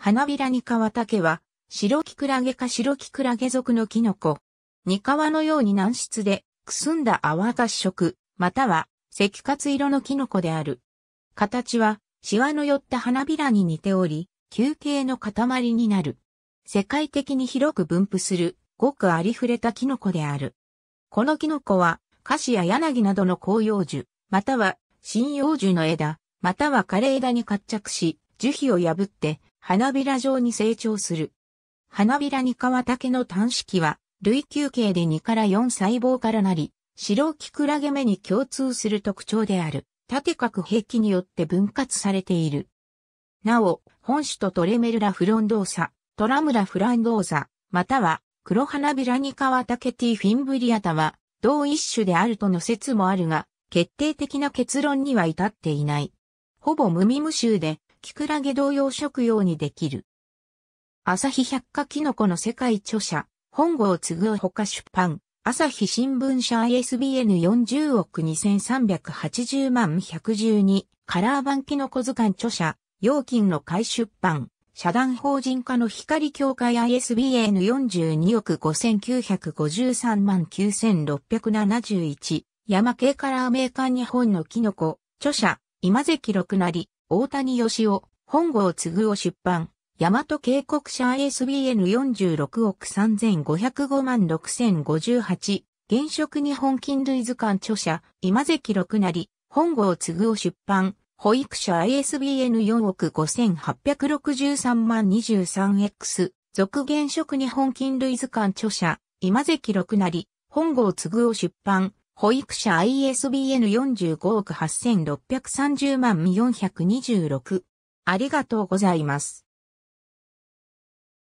花びらニカワタケは、白キクラゲか白キクラゲ属のキノコ。ニカワのように軟質で、くすんだ泡褐色、または赤褐色のキノコである。形は、シワの寄った花びらに似ており、球形の塊になる。世界的に広く分布する、ごくありふれたキノコである。このキノコは、カシや柳などの紅葉樹、または針葉樹の枝、または枯れ枝に活着し、樹皮を破って、花びら状に成長する。花びらニカワタケの短式は、類球形で2から4細胞からなり、白キクラゲ目に共通する特徴である、縦角兵器によって分割されている。なお、本種とトレメルラフロンドーサ、トラムラフランドーサ、または、黒花びらニカワタケティフィンブリアタは、同一種であるとの説もあるが、決定的な結論には至っていない。ほぼ無味無臭で、キクラゲ同様食用にできる。朝日百科キノコの世界著者、本郷継ぐほか出版、朝日新聞社 ISBN40 億2380万112、カラー版キノコ図鑑著者、陽金の会出版、社団法人化の光協会 ISBN42 億5953万9671、山系カラーメーカー日本のキノコ、著者、今関六成。大谷義雄、本郷継を出版、大和警告社 ISBN46 億3505万6058、現職日本金類図鑑著者、今関六成、本郷継を出版、保育者 ISBN4 億5863万 23X、続現職日本金類図鑑著者、今関六成、本郷継を出版、保育者 ISBN45 億8630万426。ありがとうございます。